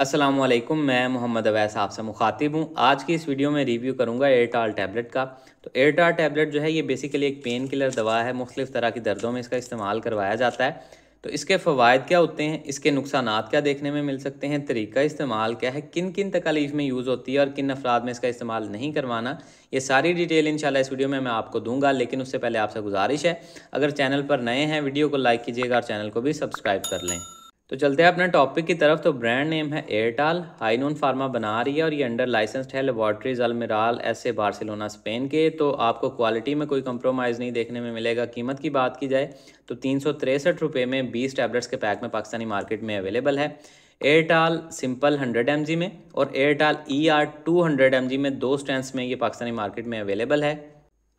असलम मैं मोहम्मद अवैस आपसे मुखातिब हूँ आज की इस वीडियो में रिव्यू करूँगा एयरटाल टैबलेट का तो एयरटाल टैबलेट जो है ये बेसिकली एक पेन किलर दवा है मुख्तलिफ़ तरह की दर्दों में इसका इस्तेमाल करवाया जाता है तो इसके फ़वाद क्या होते हैं इसके नुकसान क्या देखने में मिल सकते हैं तरीका इस्तेमाल क्या है किन किन तकालीफ में यूज़ होती है और किन अफराद में इसका इस्तेमाल नहीं करवाना ये सारी डिटेल इंशाल्लाह इस वीडियो में मैं आपको दूंगा लेकिन उससे पहले आपसे गुजारिश है अगर चैनल पर नए हैं वीडियो को लाइक कीजिएगा और चैनल को भी सब्सक्राइब कर लें तो चलते हैं अपने टॉपिक की तरफ तो ब्रांड नेम है एयरटाल हाइनोन फार्मा बना रही है और ये अंडर लाइसेंस्ड है laboratories Almirall S A Barcelona Spain के तो आपको क्वालिटी में कोई कंप्रोमाइज़ नहीं देखने में मिलेगा कीमत की बात की जाए तो तीन सौ तिरसठ रुपये में बीस टैबलेट्स के पैक में पाकिस्तानी मार्केट में अवेलेबल है एयरटाल सिंपल हंड्रेड एम में और एयरटाल ई आर टू में दो स्टैंड में ये पाकिस्तानी मार्केट में अवेलेबल है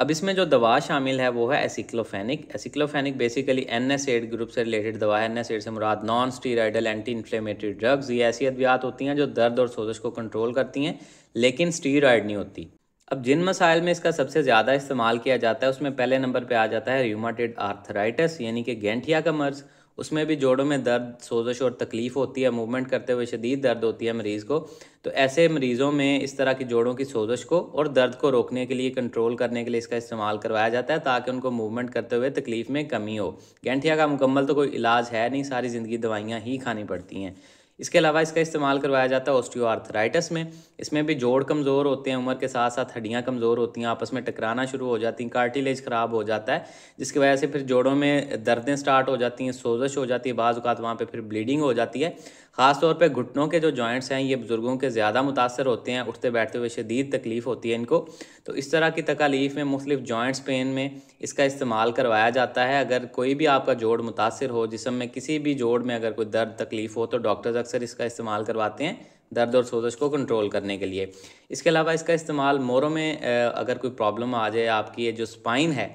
अब इसमें जो दवा शामिल है वो है aceclofenac aceclofenac basically N S AID group से रिलेटेड दवा है एन एस एड से मुराद non steroidal anti inflammatory drugs ये ऐसी अद्वियात होती हैं जो दर्द और सोजश को कंट्रोल करती हैं लेकिन स्टीराइड नहीं होती अब जिन मसाइल में इसका सबसे ज़्यादा इस्तेमाल किया जाता है उसमें पहले नंबर पे आ जाता है रूमाटेड आर्थराइटिस यानी कि गेंठिया का मर्ज़ उसमें भी जोड़ों में दर्द सोजश और तकलीफ़ होती है मूवमेंट करते हुए शदीद दर्द होती है मरीज़ को तो ऐसे मरीज़ों में इस तरह की जोड़ों की सोजश को और दर्द को रोकने के लिए कंट्रोल करने के लिए इसका इस्तेमाल करवाया जाता है ताकि उनको मूवमेंट करते हुए तकलीफ़ में कमी हो गेंठिया का मुकम्मल तो कोई इलाज है नहीं सारी ज़िंदगी दवाइयाँ ही खानी पड़ती हैं इसके अलावा इसका इस्तेमाल करवाया जाता है ऑस्टियोआर्थराइटिस में इसमें भी जोड़ कमज़ोर होते हैं उम्र के साथ साथ हड्डियाँ कमज़ोर होती हैं आपस में टकराना शुरू हो जाती हैं कार्टिलेज ख़राब हो जाता है जिसकी वजह से फिर जोड़ों में दर्दें स्टार्ट हो जाती हैं सोजश हो जाती है बाज़ात वहाँ पर फिर ब्लीडिंग हो जाती है ख़ासतौर पर घुटनों के जो जॉइंट्स हैं ये बुज़ुर्गों के ज़्यादा मुतासर होते हैं उठते बैठते हुए शदीद तकलीफ़ होती है इनको तो इस तरह की तकालीफ में मुख्तफ जॉइंट्स पेन में इसका इस्तेमाल करवाया जाता है अगर कोई भी आपका जोड़ मुतासर हो जिसम में किसी भी जोड़ में अगर कोई दर्द तकलीफ़ हो तो डॉक्टर्स अक्सर इसका इस्तेमाल करवाते हैं दर्द और सोजश को कंट्रोल करने के लिए इसके अलावा इसका इस्तेमाल मोरों में अगर कोई प्रॉब्लम आ जाए आपकी ये जो स्पाइन है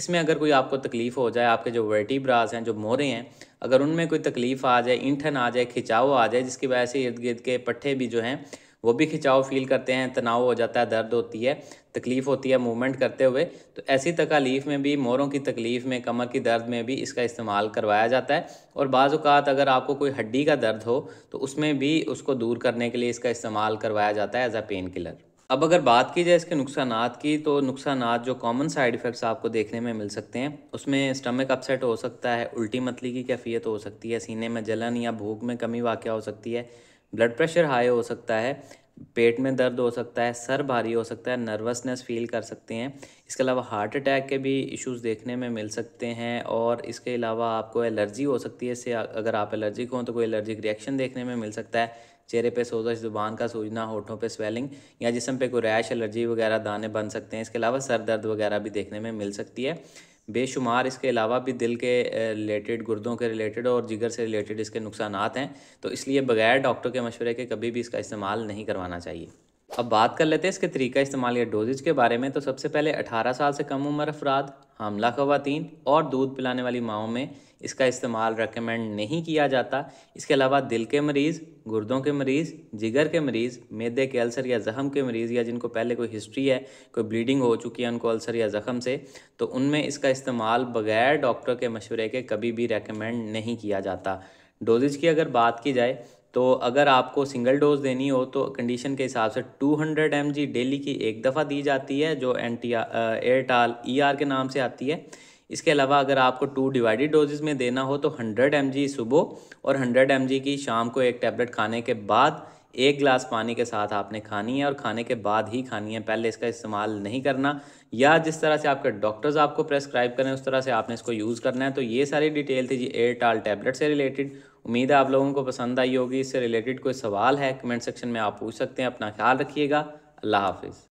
इसमें अगर कोई आपको तकलीफ़ हो जाए आपके जो ब्रास हैं जो मोरे हैं अगर उनमें कोई तकलीफ़ आ जाए इंठन आ जाए खिंचाव आ जाए जिसकी वजह से इर्द गिर्द के पट्ठे भी जो हैं वो भी खिंचाव फील करते हैं तनाव हो जाता है दर्द होती है तकलीफ़ होती है मूवमेंट करते हुए तो ऐसी तकालीफ में भी मोरों की तकलीफ़ में कमर की दर्द में भी इसका इस्तेमाल करवाया जाता है और बाज़ात अगर आपको कोई हड्डी का दर्द हो तो उसमें भी उसको दूर करने के लिए इसका इस्तेमाल करवाया जाता है एज अ पेन किलर अब अगर बात की जाए इसके नुकसान की तो नुकसान जो कॉमन साइड इफ़ेक्ट्स आपको देखने में मिल सकते हैं उसमें स्टमक अपसेट हो सकता है उल्टी मतली की कैफियत हो सकती है सीने में जलन या भूख में कमी वाक़ हो सकती है ब्लड प्रेशर हाई हो सकता है पेट में दर्द हो सकता है सर भारी हो सकता है नर्वसनेस फील कर सकते हैं इसके अलावा हार्ट अटैक के भी इश्यूज देखने में मिल सकते हैं और इसके अलावा आपको एलर्जी हो सकती है इससे अगर आप एलर्जिक हों तो कोई एलर्जिक रिएक्शन देखने में मिल सकता है चेहरे पे सोजश जुबान का सूजना होठों पे स्वेलिंग या जिसम पे कोई रैश एलर्जी वगैरह दाने बन सकते हैं इसके अलावा सर दर्द वगैरह भी देखने में मिल सकती है बेशुमार इसके अलावा भी दिल के रिलेटेड गुर्दों के रिलेटेड और जिगर से रिलेटेड इसके नुकसान हैं तो इसलिए बगैर डॉक्टर के मशवरे के कभी भी इसका इस्तेमाल नहीं करवाना चाहिए अब बात कर लेते हैं इसके तरीका इस्तेमाल या डोजेज के बारे में तो सबसे पहले 18 साल से कम उम्र अफराद हमला खवतिन और दूध पिलाने वाली माओ में इसका इस्तेमाल रिकमेंड नहीं किया जाता इसके अलावा दिल के मरीज़ गुर्दों के मरीज़ जिगर के मरीज़ मैदे के अल्सर या ज़ख़म के मरीज़ या जिनको पहले कोई हिस्ट्री है कोई ब्लीडिंग हो चुकी है उनको अल्सर या ज़ख़म से तो उनमें इसका इस्तेमाल बगैर डॉक्टर के मशवरे के कभी भी रिकमेंड नहीं किया जाता डोजेज की अगर बात की जाए तो अगर आपको सिंगल डोज देनी हो तो कंडीशन के हिसाब से 200 हंड्रेड डेली की एक दफ़ा दी जाती है जो एंटी एयरटाल ई आर के नाम से आती है इसके अलावा अगर आपको टू डिवाइडेड डोजेज़ में देना हो तो 100 एम सुबह और 100 एम की शाम को एक टैबलेट खाने के बाद एक गिलास पानी के साथ आपने खानी है और खाने के बाद ही खानी है पहले इसका इस्तेमाल नहीं करना या जिस तरह से आपके डॉक्टर्स आपको प्रेस्क्राइब करें उस तरह से आपने इसको यूज़ करना है तो ये सारी डिटेल थी जी एयरटाल टैबलेट से रिलेटेड उम्मीद है आप लोगों को पसंद आई होगी इससे रिलेटेड कोई सवाल है कमेंट सेक्शन में आप पूछ सकते हैं अपना ख्याल रखिएगा अल्लाह हाफिज़